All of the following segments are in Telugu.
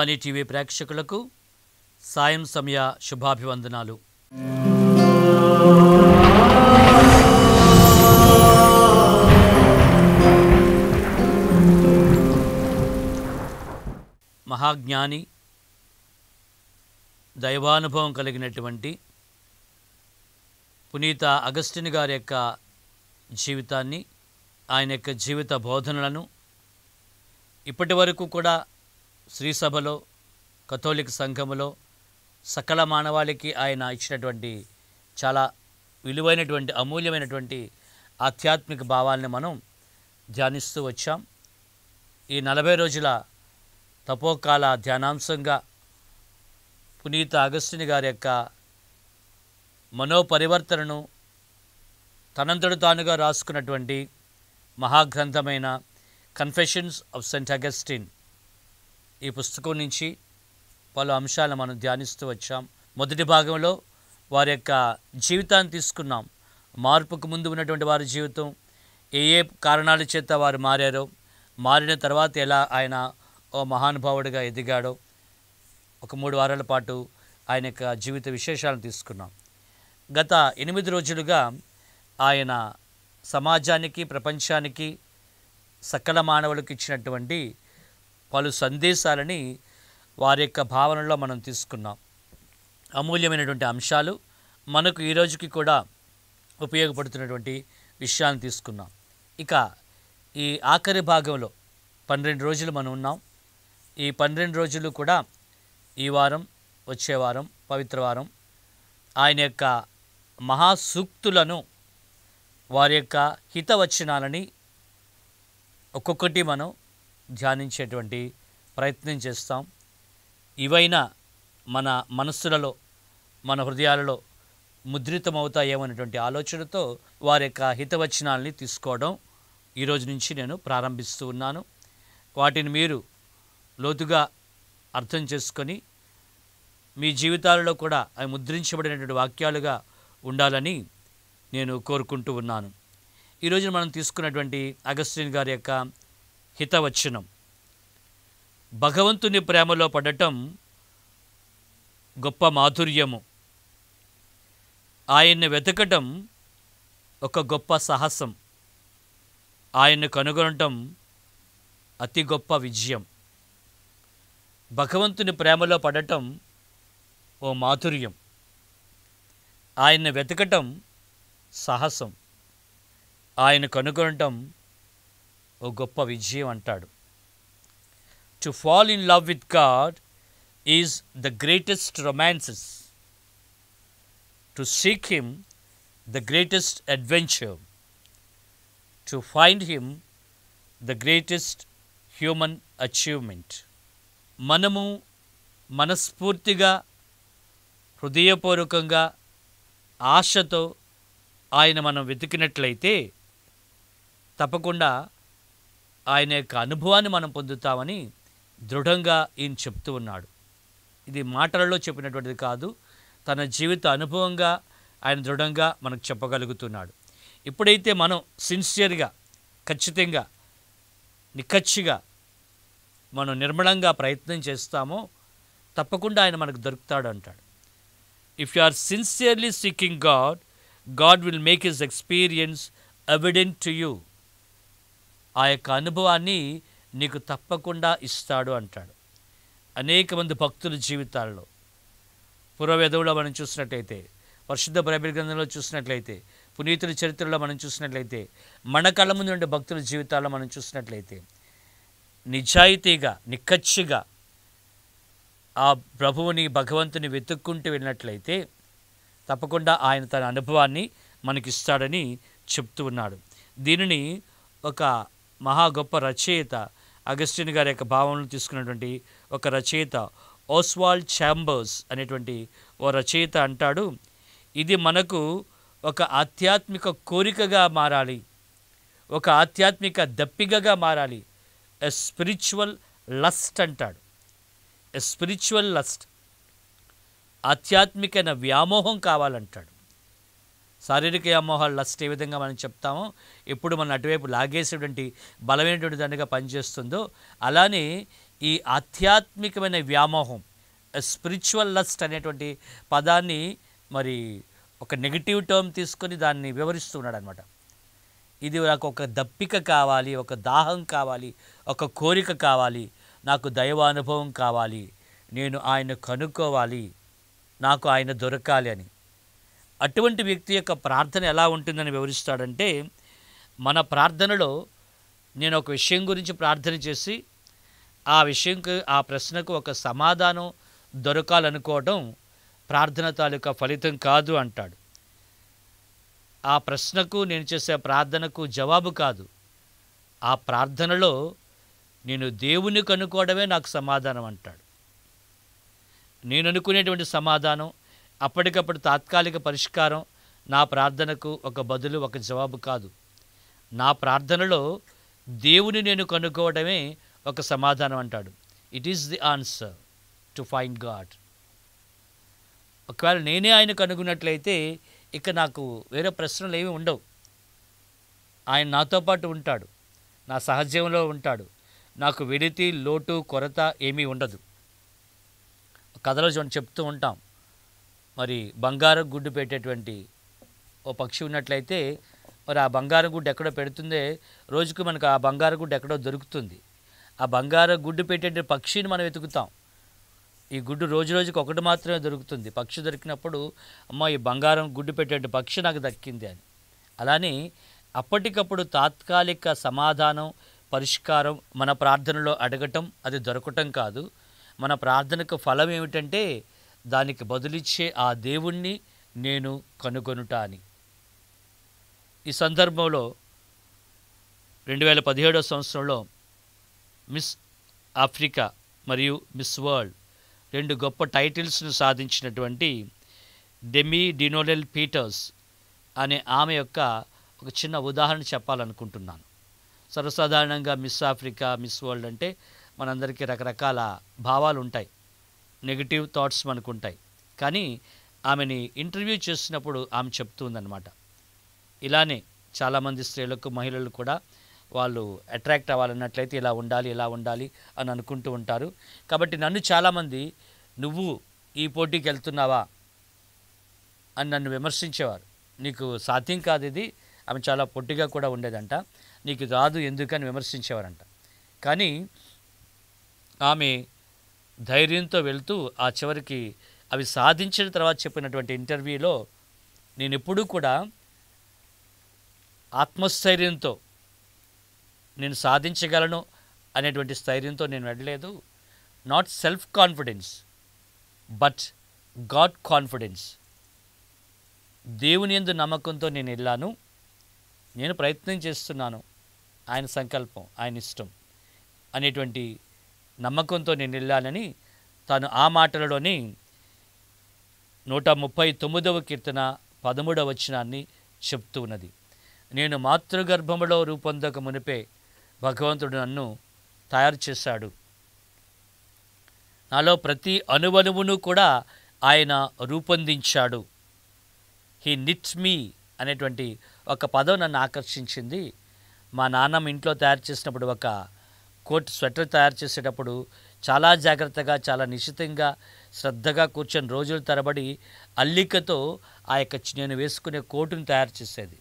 వాణి టీవీ ప్రేక్షకులకు సాయం సమయ శుభాభివందనాలు మహాజ్ఞాని దైవానుభవం కలిగినటువంటి పునీత అగస్టిన్ గారి యొక్క జీవితాన్ని ఆయన యొక్క జీవిత బోధనలను ఇప్పటి వరకు కూడా శ్రీసభలో కథోలిక్ సంఘములో సకల మానవాళికి ఆయన ఇచ్చినటువంటి చాలా విలువైనటువంటి అమూల్యమైనటువంటి ఆధ్యాత్మిక భావాలని మనం ధ్యానిస్తూ వచ్చాం ఈ నలభై రోజుల తపోకాల ధ్యానాంశంగా పునీత అగస్టిని గారి యొక్క మనోపరివర్తనను తనంతడు తానుగా రాసుకున్నటువంటి మహాగ్రంథమైన కన్ఫెషన్స్ ఆఫ్ సెంట్ అగస్టిన్ ఈ పుస్తకం నుంచి పలు అంశాలను మనం ధ్యానిస్తూ వచ్చాం మొదటి భాగంలో వారి యొక్క జీవితాన్ని తీసుకున్నాం మార్పుకు ముందు ఉన్నటువంటి వారి జీవితం ఏ ఏ కారణాల చేత వారు మారారో మారిన తర్వాత ఎలా ఆయన ఓ మహానుభావుడిగా ఎదిగాడో ఒక మూడు వారాల పాటు ఆయన యొక్క జీవిత విశేషాలను తీసుకున్నాం గత ఎనిమిది రోజులుగా ఆయన సమాజానికి ప్రపంచానికి సకల మానవులకు ఇచ్చినటువంటి పలు సందేశాలని వారి యొక్క భావనలో మనం తీసుకున్నాం అమూల్యమైనటువంటి అంశాలు మనకు ఈ రోజుకి కూడా ఉపయోగపడుతున్నటువంటి విషయాన్ని తీసుకున్నాం ఇక ఈ ఆఖరి భాగంలో పన్నెండు రోజులు మనం ఉన్నాం ఈ పన్నెండు రోజులు కూడా ఈ వారం వచ్చే వారం పవిత్ర వారం ఆయన యొక్క మహాసూక్తులను వారి యొక్క హితవచనాలని ఒక్కొక్కటి మనం ధ్యానించేటువంటి ప్రయత్నం చేస్తాం ఇవైనా మన మనస్సులలో మన హృదయాలలో ముద్రితమవుతాయేమనేటువంటి ఆలోచనతో వారి యొక్క హితవచనాల్ని తీసుకోవడం ఈరోజు నుంచి నేను ప్రారంభిస్తూ ఉన్నాను వాటిని మీరు లోతుగా అర్థం చేసుకొని మీ జీవితాలలో కూడా అవి ముద్రించబడినటువంటి వాక్యాలుగా ఉండాలని నేను కోరుకుంటూ ఉన్నాను ఈరోజు మనం తీసుకున్నటువంటి అగస్టిన్ గారి యొక్క హితవచనం భగవంతుని ప్రేమలో పడటం గొప్ప మాధుర్యము ఆయన్ని వెతకటం ఒక గొప్ప సాహసం ఆయన్ను కనుగొనటం అతి గొప్ప విజయం భగవంతుని ప్రేమలో పడటం ఓ మాధుర్యం ఆయన్ని వెతకటం సాహసం ఆయన కనుగొనటం ఓ గొప్ప విజయం అంటాడు to fall in love with God is the greatest romances to seek him the greatest adventure to find him the greatest human achievement మనము మనస్ఫూర్తిగా హృదయపూర్వకంగా ఆశతో ఆయన మనం వెతికినట్లయితే తప్పకుండా ఆయన యొక్క అనుభవాన్ని మనం పొందుతామని దృఢంగా ఈయన చెప్తూ ఉన్నాడు ఇది మాటలలో చెప్పినటువంటిది కాదు తన జీవిత అనుభవంగా ఆయన దృఢంగా మనకు చెప్పగలుగుతున్నాడు ఎప్పుడైతే మనం సిన్సియర్గా ఖచ్చితంగా నిఖచ్చిగా మనం నిర్మలంగా ప్రయత్నం చేస్తామో తప్పకుండా ఆయన మనకు దొరుకుతాడు అంటాడు if you are sincerely seeking God God will make his experience evident to you ఆ యొక్క అనుభవాన్ని నీకు తప్పకుండా ఇస్తాడు అంటాడు అనేక మంది భక్తుల జీవితాల్లో పురవేదంలో మనం చూసినట్లయితే పరిశుద్ధ బైబిల్ గ్రంథంలో చూసినట్లయితే పునీతుల చరిత్రలో మనం చూసినట్లయితే మన కళ్ళ ముందు ఉండే భక్తుల జీవితాల్లో మనం చూసినట్లయితే నిజాయితీగా నిక్కచ్చిగా ఆ ప్రభువుని భగవంతుని వెతుక్కుంటూ వెళ్ళినట్లయితే తప్పకుండా ఆయన తన అనుభవాన్ని మనకిస్తాడని చెప్తూ ఉన్నాడు దీనిని ఒక మహా గొప్ప రచయిత అగస్టిన్ గారి యొక్క భావనలు తీసుకున్నటువంటి ఒక రచయిత ఓస్వాల్ ఛాంబర్స్ అనేటువంటి ఓ రచయిత అంటాడు ఇది మనకు ఒక ఆధ్యాత్మిక కోరికగా మారాలి ఒక ఆధ్యాత్మిక దప్పికగా మారాలి ఎ స్పిరిచువల్ లస్ట్ అంటాడు ఎ స్పిరిచువల్ లస్ట్ ఆధ్యాత్మికైన వ్యామోహం కావాలంటాడు శారీరక వ్యామోహాలు లస్ట్ ఏ విధంగా మనం చెప్తామో ఎప్పుడు మనం అటువైపు లాగేసేటువంటి బలమైనటువంటి దానిగా పనిచేస్తుందో అలానే ఈ ఆధ్యాత్మికమైన వ్యామోహం స్పిరిచువల్ లస్ట్ అనేటువంటి పదాన్ని మరి ఒక నెగిటివ్ టర్మ్ తీసుకొని దాన్ని వివరిస్తున్నాడు అనమాట ఇది నాకు ఒక దప్పిక కావాలి ఒక దాహం కావాలి ఒక కోరిక కావాలి నాకు దైవానుభవం కావాలి నేను ఆయన కనుక్కోవాలి నాకు ఆయన దొరకాలి అని అటువంటి వ్యక్తి యొక్క ప్రార్థన ఎలా ఉంటుందని వివరిస్తాడంటే మన ప్రార్థనలో నేను ఒక విషయం గురించి ప్రార్థన చేసి ఆ విషయంకు ఆ ప్రశ్నకు ఒక సమాధానం దొరకాలనుకోవడం ప్రార్థన తాలూకా ఫలితం కాదు అంటాడు ఆ ప్రశ్నకు నేను చేసే ప్రార్థనకు జవాబు కాదు ఆ ప్రార్థనలో నేను దేవుని కనుకోవడమే నాకు సమాధానం అంటాడు నేను అనుకునేటువంటి సమాధానం అప్పటికప్పుడు తాత్కాలిక పరిష్కారం నా ప్రార్థనకు ఒక బదులు ఒక జవాబు కాదు నా ప్రార్థనలో దేవుని నేను కనుక్కోవడమే ఒక సమాధానం అంటాడు it is the answer to find God ఒకవేళ నేనే ఆయన కనుగొన్నట్లయితే ఇక నాకు వేరే ప్రశ్నలు ఏమి ఉండవు ఆయన నాతో పాటు ఉంటాడు నా సహజంలో ఉంటాడు నాకు విడితి లోటు కొరత ఏమీ ఉండదు కథలో చెప్తూ ఉంటాం మరి బంగారం గుడ్డు పెట్టేటువంటి ఓ పక్షి ఉన్నట్లయితే మరి ఆ బంగారం గుడ్డు ఎక్కడో పెడుతుందే రోజుకు మనకు ఆ బంగారం గుడ్డు ఎక్కడో దొరుకుతుంది ఆ బంగారం గుడ్డు పెట్టే పక్షిని మనం వెతుకుతాం ఈ గుడ్డు రోజు రోజుకి ఒకటి మాత్రమే దొరుకుతుంది పక్షి దొరికినప్పుడు అమ్మ ఈ బంగారం గుడ్డు పెట్టే పక్షి నాకు దక్కింది అని అలానే అప్పటికప్పుడు తాత్కాలిక సమాధానం పరిష్కారం మన ప్రార్థనలో అడగటం అది దొరకటం కాదు మన ప్రార్థనకు ఫలం ఏమిటంటే దానికి బదులిచ్చే ఆ దేవుణ్ణి నేను కనుగొనుటా అని ఈ సందర్భంలో రెండు వేల పదిహేడో సంవత్సరంలో మిస్ ఆఫ్రికా మరియు మిస్ వరల్డ్ రెండు గొప్ప టైటిల్స్ను సాధించినటువంటి డెమీ డినోలెల్ పీటర్స్ అనే ఆమె యొక్క ఒక చిన్న ఉదాహరణ చెప్పాలనుకుంటున్నాను సర్వసాధారణంగా మిస్ ఆఫ్రికా మిస్ వరల్డ్ అంటే మనందరికీ రకరకాల భావాలు ఉంటాయి నెగిటివ్ థాట్స్ మనకుంటాయి కానీ ఆమెని ఇంటర్వ్యూ చేసినప్పుడు ఆమె చెప్తుందనమాట ఇలానే చాలామంది స్త్రీలకు మహిళలు కూడా వాళ్ళు అట్రాక్ట్ అవ్వాలన్నట్లయితే ఇలా ఉండాలి ఇలా ఉండాలి అని అనుకుంటూ ఉంటారు కాబట్టి నన్ను చాలామంది నువ్వు ఈ పోటీకి వెళ్తున్నావా అని నన్ను విమర్శించేవారు నీకు సాధ్యం కాదు ఇది ఆమె చాలా పొట్టిగా కూడా ఉండేదంట నీకు రాదు ఎందుకని విమర్శించేవారంట కానీ ఆమె ధైర్యంతో వెళ్తూ ఆ చివరికి అవి సాధించిన తర్వాత చెప్పినటువంటి ఇంటర్వ్యూలో నేను ఎప్పుడూ కూడా ఆత్మస్థైర్యంతో నేను సాధించగలను అనేటువంటి స్థైర్యంతో నేను వెళ్ళలేదు not self confidence but God confidence దేవుని ఎందు నమ్మకంతో నేను వెళ్ళాను నేను ప్రయత్నం చేస్తున్నాను ఆయన సంకల్పం ఆయన ఇష్టం అనేటువంటి నమ్మకంతో నేను వెళ్ళాలని తాను ఆ మాటలలోని నూట ముప్పై తొమ్మిదవ కీర్తన పదమూడవ వచనాన్ని చెప్తూ ఉన్నది నేను మాతృగర్భములో రూపొందక మునిపే భగవంతుడు నన్ను తయారు చేశాడు నాలో ప్రతి అనువనువును కూడా ఆయన రూపొందించాడు హీ నిట్స్ మీ అనేటువంటి ఒక పదం నన్ను ఆకర్షించింది మా నాన్నమ్మ ఇంట్లో తయారు చేసినప్పుడు ఒక కోట్ స్వెటర్ తయారు చేసేటప్పుడు చాలా జాగ్రత్తగా చాలా నిశ్చితంగా శ్రద్ధగా కూర్చొని రోజుల తరబడి అల్లికతో ఆ యొక్క నేను వేసుకునే కోటును తయారు చేసేది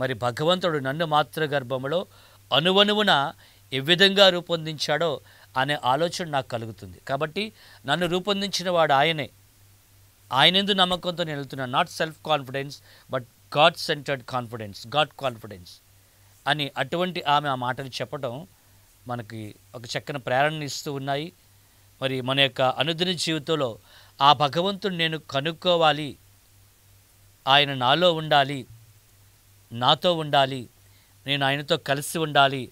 మరి భగవంతుడు నన్ను మాతృగర్భంలో అనువనువున ఏ విధంగా రూపొందించాడో అనే ఆలోచన నాకు కలుగుతుంది కాబట్టి నన్ను రూపొందించిన వాడు ఆయనే ఆయనందు నమ్మకంతో నేను వెళ్తున్నాను not self confidence but God centred confidence God confidence అని అటువంటి ఆమె ఆ మాటలు చెప్పడం మనకి ఒక చక్కని ప్రేరణ ఇస్తూ ఉన్నాయి మరి మన యొక్క అనుదిన జీవితంలో ఆ భగవంతుడు నేను కనుక్కోవాలి ఆయన నాలో ఉండాలి నాతో ఉండాలి నేను ఆయనతో కలిసి ఉండాలి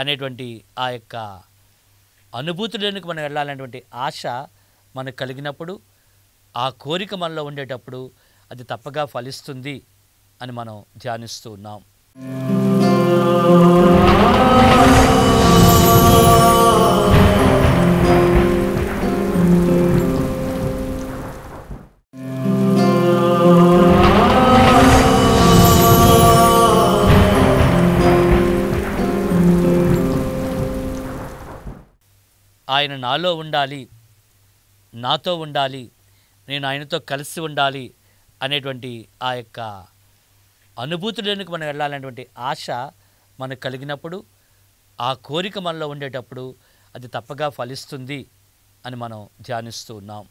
అనేటువంటి ఆ యొక్క అనుభూతులకు మనం వెళ్ళాలనేటువంటి ఆశ మనకు కలిగినప్పుడు ఆ కోరిక మనలో ఉండేటప్పుడు అది తప్పగా ఫలిస్తుంది అని మనం ధ్యానిస్తూ ఉన్నాం నాలో ఉండాలి నాతో ఉండాలి నేను ఆయనతో కలిసి ఉండాలి అనేటువంటి ఆ యొక్క అనుభూతులకు మనం వెళ్ళాలనేటువంటి ఆశ మనకు కలిగినప్పుడు ఆ కోరిక మనలో ఉండేటప్పుడు అది తప్పగా ఫలిస్తుంది అని మనం ధ్యానిస్తూ ఉన్నాం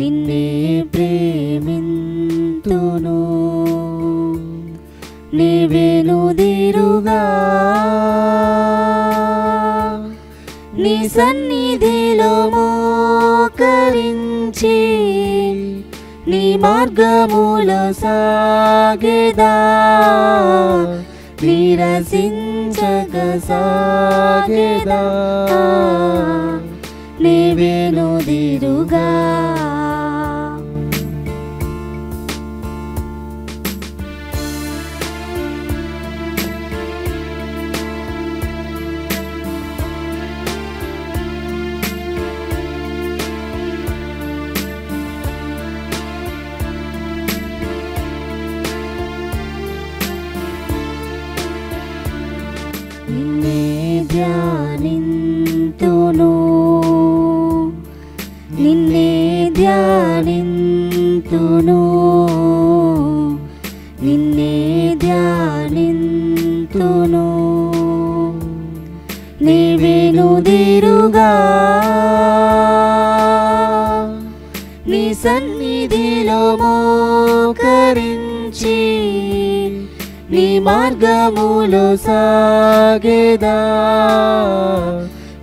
നിന്നെ പ്രേമിന്തുനു നിവേനുതിരുക నీ సన్నిధిలో మోకరించి నీ మార్గములో సాగేదా నిరసించక సాగేదా నీవేను దిరుగా నీలో మోకరించి నీ మార్గములో సాగేదా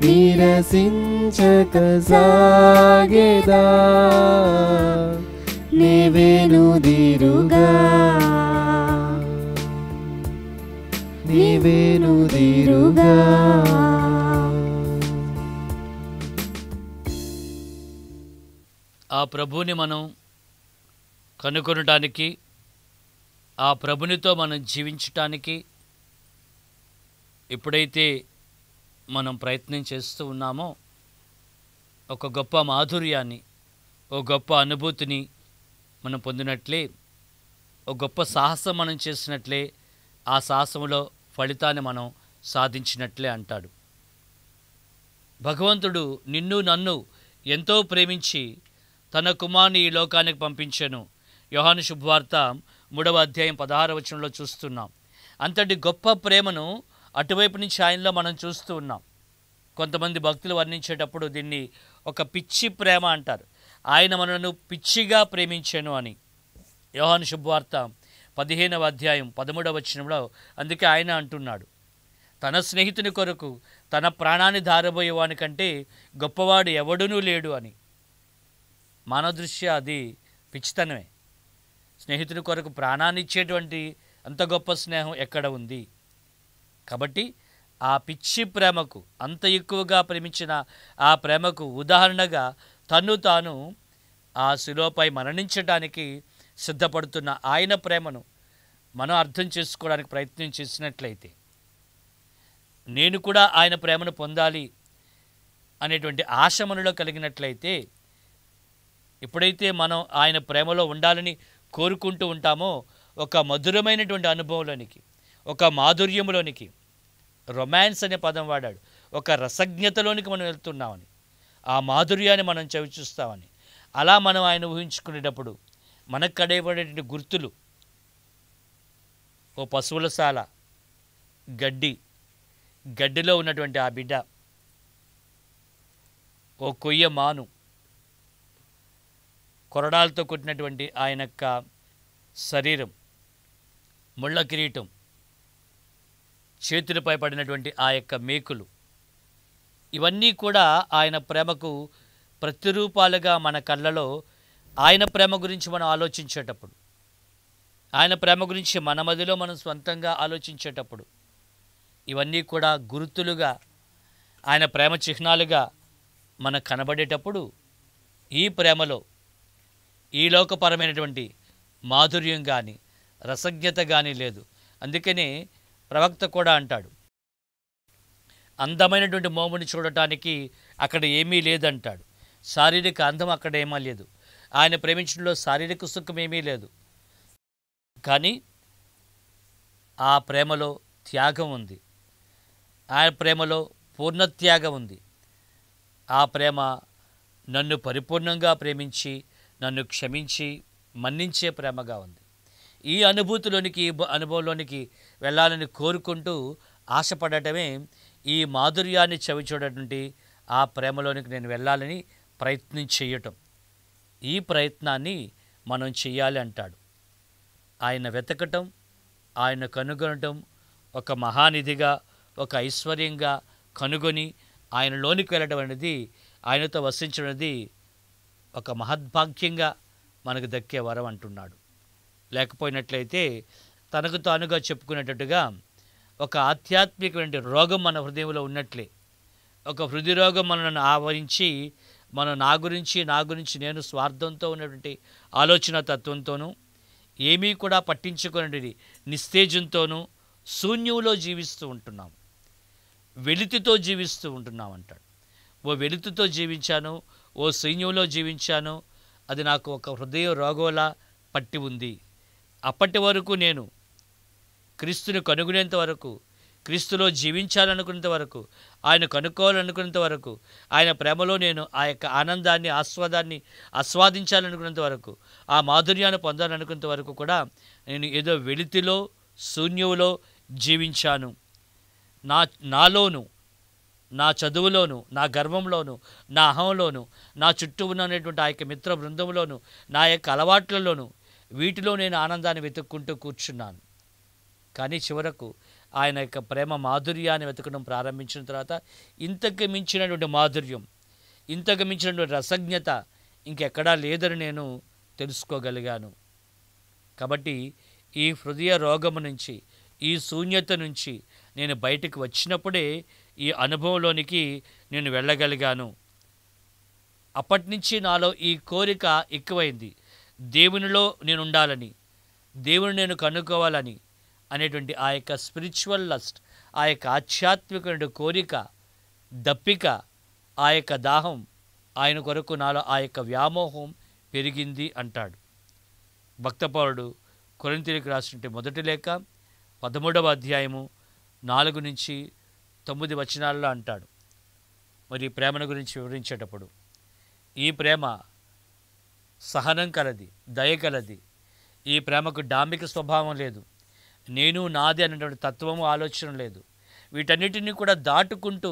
నిరసించక సాగేదా నీవేను దిరుగా నీవేను దిరుగా ఆ ప్రభువుని మనం కనుగొనడానికి ఆ ప్రభునితో మనం జీవించటానికి ఎప్పుడైతే మనం ప్రయత్నం చేస్తూ ఉన్నామో ఒక గొప్ప మాధుర్యాన్ని ఓ గొప్ప అనుభూతిని మనం పొందినట్లే ఒక గొప్ప సాహసం మనం చేసినట్లే ఆ సాహసంలో ఫలితాన్ని మనం సాధించినట్లే అంటాడు భగవంతుడు నిన్ను నన్ను ఎంతో ప్రేమించి తన కుమార్ని ఈ లోకానికి పంపించను యోహాను శుభవార్త మూడవ అధ్యాయం పదహార వచనంలో చూస్తున్నాం అంతటి గొప్ప ప్రేమను అటువైపు నుంచి ఆయనలో మనం చూస్తూ ఉన్నాం కొంతమంది భక్తులు వర్ణించేటప్పుడు దీన్ని ఒక పిచ్చి ప్రేమ అంటారు ఆయన మనను పిచ్చిగా ప్రేమించాను అని యోహాను శుభవార్త పదిహేనవ అధ్యాయం పదమూడవ వచనంలో అందుకే ఆయన అంటున్నాడు తన స్నేహితుని కొరకు తన ప్రాణాన్ని దారబోయేవాని కంటే గొప్పవాడు ఎవడునూ లేడు అని మానవ దృష్ట్యా అది పిచ్చితనమే స్నేహితుని కొరకు ప్రాణాన్ని ఇచ్చేటువంటి అంత గొప్ప స్నేహం ఎక్కడ ఉంది కాబట్టి ఆ పిచ్చి ప్రేమకు అంత ఎక్కువగా ప్రేమించిన ఆ ప్రేమకు ఉదాహరణగా తను తాను ఆ శిలోపై మరణించడానికి సిద్ధపడుతున్న ఆయన ప్రేమను మనం అర్థం చేసుకోవడానికి ప్రయత్నం చేసినట్లయితే నేను కూడా ఆయన ప్రేమను పొందాలి అనేటువంటి ఆశ మనలో కలిగినట్లయితే ఎప్పుడైతే మనం ఆయన ప్రేమలో ఉండాలని కోరుకుంటూ ఉంటామో ఒక మధురమైనటువంటి అనుభవంలోనికి ఒక మాధుర్యంలోనికి రొమాన్స్ అనే పదం వాడాడు ఒక రసజ్ఞతలోనికి మనం వెళ్తున్నామని ఆ మాధుర్యాన్ని మనం చవి చూస్తామని అలా మనం ఆయన ఊహించుకునేటప్పుడు మనకు కడేపడేటువంటి గుర్తులు ఓ పశువుల సాల గడ్డి గడ్డిలో ఉన్నటువంటి ఆ బిడ్డ ఓ కొయ్య మాను కొరడాలతో కొట్టినటువంటి ఆయన యొక్క శరీరం ముళ్ళ కిరీటం చేతులపై పడినటువంటి ఆ యొక్క మేకులు ఇవన్నీ కూడా ఆయన ప్రేమకు ప్రతిరూపాలుగా మన కళ్ళలో ఆయన ప్రేమ గురించి మనం ఆలోచించేటప్పుడు ఆయన ప్రేమ గురించి మన మదిలో మనం సొంతంగా ఆలోచించేటప్పుడు ఇవన్నీ కూడా గుర్తులుగా ఆయన ప్రేమ చిహ్నాలుగా మనకు కనబడేటప్పుడు ఈ ప్రేమలో ఈ లోకపరమైనటువంటి మాధుర్యం కానీ రసజ్ఞత కానీ లేదు అందుకని ప్రవక్త కూడా అంటాడు అందమైనటువంటి మోముని చూడటానికి అక్కడ ఏమీ లేదంటాడు శారీరక అందం అక్కడ ఏమీ లేదు ఆయన ప్రేమించడంలో శారీరక సుఖం ఏమీ లేదు కానీ ఆ ప్రేమలో త్యాగం ఉంది ఆయన ప్రేమలో పూర్ణత్యాగం ఉంది ఆ ప్రేమ నన్ను పరిపూర్ణంగా ప్రేమించి నన్ను క్షమించి మన్నించే ప్రేమగా ఉంది ఈ అనుభూతిలోనికి అనుభవంలోనికి వెళ్ళాలని కోరుకుంటూ ఆశపడటమే ఈ మాధుర్యాన్ని చవి చూడటువంటి ఆ ప్రేమలోనికి నేను వెళ్ళాలని ప్రయత్నం చేయటం ఈ ప్రయత్నాన్ని మనం చేయాలి అంటాడు ఆయన వెతకటం ఆయన కనుగొనటం ఒక మహానిధిగా ఒక ఐశ్వర్యంగా కనుగొని ఆయనలోనికి వెళ్ళడం అనేది ఆయనతో వసించడం అనేది ఒక మహద్భాగ్యంగా మనకు దక్కే వరం అంటున్నాడు లేకపోయినట్లయితే తనకు తానుగా చెప్పుకునేటట్టుగా ఒక ఆధ్యాత్మికమైన రోగం మన హృదయంలో ఉన్నట్లే ఒక హృది రోగం మనల్ని ఆవరించి మన నా గురించి నా గురించి నేను స్వార్థంతో ఉన్నటువంటి ఆలోచన తత్వంతోనూ ఏమీ కూడా పట్టించుకునేది నిస్తేజంతోనూ శూన్యంలో జీవిస్తూ ఉంటున్నాం వెలితితో జీవిస్తూ ఉంటున్నాం అంటాడు ఓ వెలితితో జీవించాను ఓ సైన్యంలో జీవించాను అది నాకు ఒక హృదయ రోగోలా పట్టి ఉంది అప్పటి వరకు నేను క్రీస్తుని కనుగొనేంత వరకు క్రీస్తులో జీవించాలనుకునేంత వరకు ఆయన కనుక్కోవాలనుకునేంత వరకు ఆయన ప్రేమలో నేను ఆ యొక్క ఆనందాన్ని ఆస్వాదాన్ని ఆస్వాదించాలనుకునేంత వరకు ఆ మాధుర్యాన్ని పొందాలనుకునేంత వరకు కూడా నేను ఏదో వెలితిలో శూన్యంలో జీవించాను నా నాలోను నా చదువులోను నా గర్వంలోను నా అహంలోను నా చుట్టూ ఉన్నటువంటి ఆ యొక్క మిత్ర బృందంలోను నా యొక్క అలవాట్లలోను వీటిలో నేను ఆనందాన్ని వెతుక్కుంటూ కూర్చున్నాను కానీ చివరకు ఆయన యొక్క ప్రేమ మాధుర్యాన్ని వెతకడం ప్రారంభించిన తర్వాత ఇంతకు మించినటువంటి మాధుర్యం ఇంతకు మించినటువంటి రసజ్ఞత ఇంకెక్కడా లేదని నేను తెలుసుకోగలిగాను కాబట్టి ఈ హృదయ రోగము నుంచి ఈ శూన్యత నుంచి నేను బయటకు వచ్చినప్పుడే ఈ అనుభవంలోనికి నేను వెళ్ళగలిగాను అప్పటి నుంచి నాలో ఈ కోరిక ఎక్కువైంది దేవునిలో నేను ఉండాలని దేవుని నేను కనుక్కోవాలని అనేటువంటి ఆ యొక్క స్పిరిచువల్ లస్ట్ ఆ యొక్క ఆధ్యాత్మిక కోరిక దప్పిక ఆ యొక్క దాహం ఆయన కొరకు నాలో ఆ యొక్క వ్యామోహం పెరిగింది అంటాడు భక్తపౌరుడు కొరంతిరికి రాసినటువంటి మొదటి లేఖ పదమూడవ అధ్యాయము నాలుగు నుంచి తొమ్మిది వచనాల్లో అంటాడు మరి ప్రేమను గురించి వివరించేటప్పుడు ఈ ప్రేమ సహనం కలది దయ కలది ఈ ప్రేమకు డాంబిక స్వభావం లేదు నేను నాది అనేటువంటి తత్వము ఆలోచన లేదు వీటన్నిటినీ కూడా దాటుకుంటూ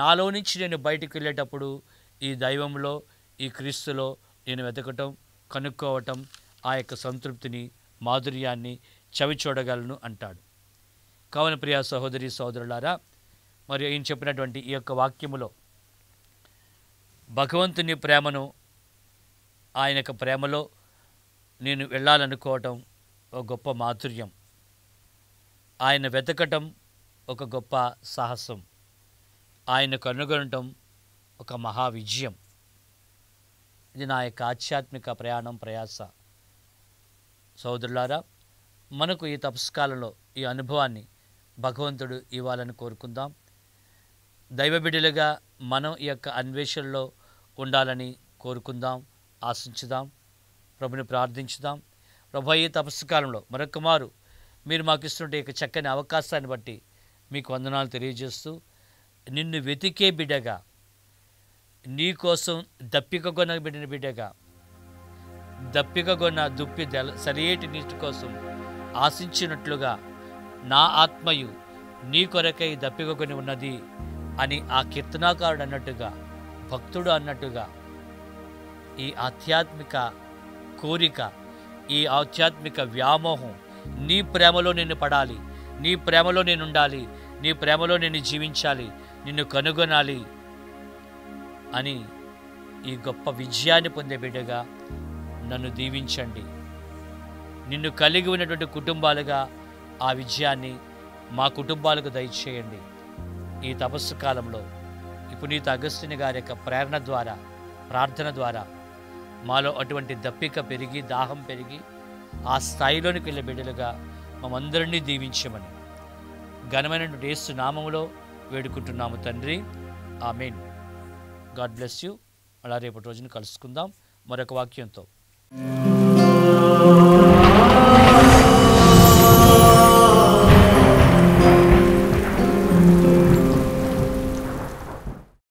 నాలో నుంచి నేను బయటకు వెళ్ళేటప్పుడు ఈ దైవంలో ఈ క్రీస్తులో నేను వెతకటం కనుక్కోవటం ఆ యొక్క సంతృప్తిని మాధుర్యాన్ని చవి చూడగలను అంటాడు కావున ప్రియ సహోదరి సహోదరులారా మరియు ఈయన చెప్పినటువంటి ఈ యొక్క వాక్యములో భగవంతుని ప్రేమను ఆయన యొక్క ప్రేమలో నేను వెళ్ళాలనుకోవటం ఒక గొప్ప మాధుర్యం ఆయన వెతకటం ఒక గొప్ప సాహసం ఆయన కనుగొనటం ఒక మహా విజయం ఇది నా యొక్క ఆధ్యాత్మిక ప్రయాణం ప్రయాస సోదరులారా మనకు ఈ తపస్కాలలో ఈ అనుభవాన్ని భగవంతుడు ఇవ్వాలని కోరుకుందాం దైవ బిడ్డలుగా మనం ఈ యొక్క అన్వేషణలో ఉండాలని కోరుకుందాం ఆశించుదాం ప్రభుని ప్రార్థించుదాం ప్రభు ఈ తపస్సు కాలంలో మరొక మారు మీరు మాకు ఇస్తున్న యొక్క చక్కని అవకాశాన్ని బట్టి మీకు వందనాలు తెలియజేస్తూ నిన్ను వెతికే బిడ్డగా నీకోసం దప్పికగొన్న బిడ్డని బిడ్డగా దప్పికగొన్న దుప్పి సరియేటి నీటి కోసం ఆశించినట్లుగా నా ఆత్మయు నీ కొరకై దప్పికొని ఉన్నది అని ఆ కీర్తనాకారుడు అన్నట్టుగా భక్తుడు అన్నట్టుగా ఈ ఆధ్యాత్మిక కోరిక ఈ ఆధ్యాత్మిక వ్యామోహం నీ ప్రేమలో నేను పడాలి నీ ప్రేమలో నేను ఉండాలి నీ ప్రేమలో నేను జీవించాలి నిన్ను కనుగొనాలి అని ఈ గొప్ప విజయాన్ని పొందే బిడ్డగా నన్ను దీవించండి నిన్ను కలిగి ఉన్నటువంటి కుటుంబాలుగా ఆ విజయాన్ని మా కుటుంబాలకు దయచేయండి ఈ తపస్సు కాలంలో పునీత అగస్తుని గారి యొక్క ప్రేరణ ద్వారా ప్రార్థన ద్వారా మాలో అటువంటి దప్పిక పెరిగి దాహం పెరిగి ఆ స్థాయిలోనికి వెళ్ళే బిడ్డలుగా మమందరినీ దీవించమని ఘనమైన యేసు నామంలో వేడుకుంటున్నాము తండ్రి ఆ మెయిన్ గాడ్ బ్లెస్ యూ అలా రేపటి రోజున కలుసుకుందాం మరొక వాక్యంతో